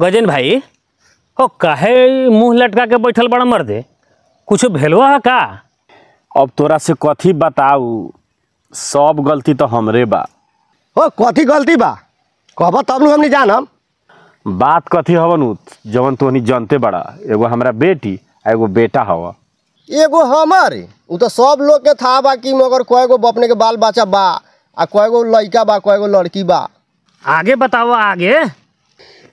गजेन भाई हो कहे मुंह लटका के बैठल बड़ा मर्दे कुछ भेलो है का अब तोरा से कथी बताऊ सब गलती तो हमरे बा ओ कथी गलती बा कहब तब हम नहीं जानम बात कथी हवन जवन तोहनी जानते बड़ा एगो हमरा बेटी एगो बेटा हव एगो हमर उ तो सब लोग के था बाकी कि मगर कएगो अपने के बाल बच्चा बा आ कएगो लड़का बा कएगो लड़की बा आगे बताओ आगे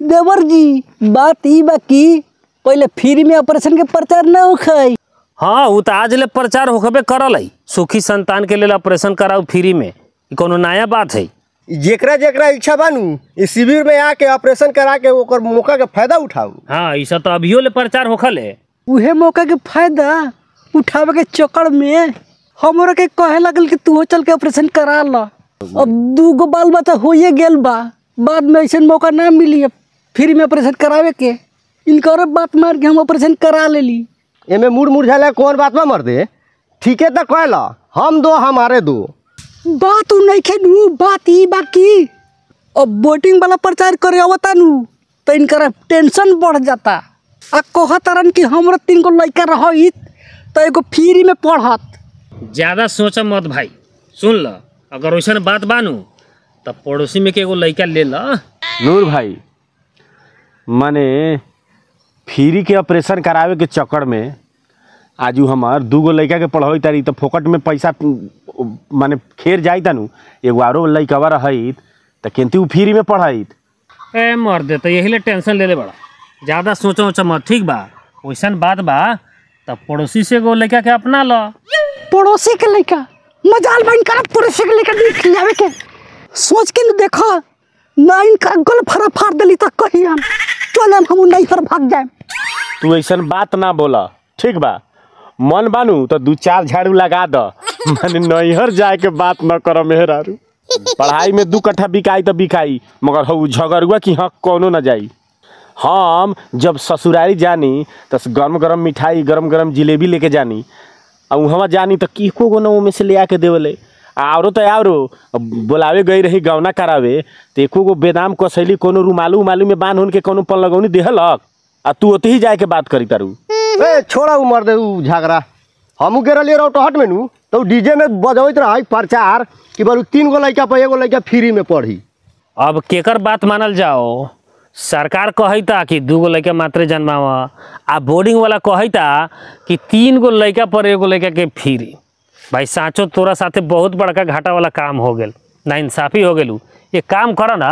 देवर जी बात ई बाकी पहले फ्री में ऑपरेशन के प्रचार न होखे हाँ वो तो आज ले प्रचार होखबे करल सुखी संतान के लिए ऑपरेशन कराओ फ्री में कोनो नया बात है जेकरा जेकरा इच्छा बानू इस शिविर में आके ऑपरेशन करा के ओकर मौका के फायदा उठाऊ हाँ ऐसा तो अभियो ले प्रचार होखल है उहे मौका के फायदा उठावे के चक्कर में हमरा के कहे लगल कि तू चल के ऑपरेशन करा ला अब दू गो बाल बच्चा हो गेल बा बाद में ऐसा मौका ना मिली अब फ्री में ऑपरेशन करावे के इनकर बात मार के हम ऑपरेशन करा ले ली एमे मुड़ मुड़ जाला कौन बात में मर दे ठीक है तो कहला हम दो हमारे दो बात उ नहीं खेलू बात ही बाकी अब वोटिंग वाला प्रचार करे अवता नु तो इनकर टेंशन बढ़ जाता आ कहतरन कि हमरा तीन गो लड़का रहित तो एगो फ्री में पढ़त ज़्यादा सोच मत भाई सुन ल अगर वैसा बात बानू तो पड़ोसी में के एगो लड़का ले ला नूर भाई माने फ्री के ऑपरेशन करावे के चक्कर में आज हमार दू गो लड़का के पढ़ाई तारी तो फोकट में पैसा माने खेर जाए तनु एगो आरो लड़कावा रहित तो किंतु वो फ्री में पढ़ाई ए मर दे तो यही ले टेंशन ले ले बड़ा ज़्यादा सोचो उचो मत ठीक बा वैसा बात बा तब पड़ोसी से गो लड़का के अपना लो पड़ोसी के लड़का मजाल बन कर पुरुष के लेकर खिलावे के सोच के देखो ना इनका गल फरा फार दली तक तो कही हम चल हम नहीं पर भाग जाए तू ऐसा बात ना बोला ठीक बा मन बानू तो दू चार झाड़ू लगा द मन नैहर जाए के बात न कर मेहरारू पढ़ाई में दू कट्ठा बिकाई तो बिकाई मगर हऊ झगड़ुआ कि हाँ कोनो ना जाई हम जब ससुराली जानी तो गर्म गर्म मिठाई गर्म गर्म जिलेबी लेके जानी आ वहाँ जानी तो किको गो ना में से ले आके देवल आरो तो आरो बोलावे गई रही गौना करावे तो एको गो बेदाम कसैली को रुमालू उमालू में बांध के कोनो पल लगौनी देहलक आ तू ही जाए के बात करी तारू ए छोड़ा उमर दे उ झगड़ा हमू के रलिए रहो टहट में नू तो डीजे में बजबत रह प्रचार कि बारू तीन गो लड़का पर एगो लड़का फ्री में पढ़ी अब केकर बात मानल जाओ सरकार कहता कि दू गो लड़का मात्र जन्माव आ बोर्डिंग वाला कहता कि तीन गो लड़का पर एगो लड़का के फ्री भाई साँचो तोरा साथे बहुत बड़का घाटा वाला काम हो गया ना इंसाफी हो गलू ये काम कर ना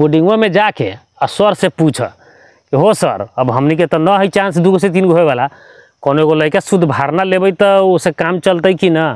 बोर्डिंगों में जाके आ सर से पूछ कि हो सर अब हमने के तो न है चांस दू गो से तीन गो होगा वाला कोनो एगो लड़का शुद्ध भारना लेबै तो उसे काम चलते कि ना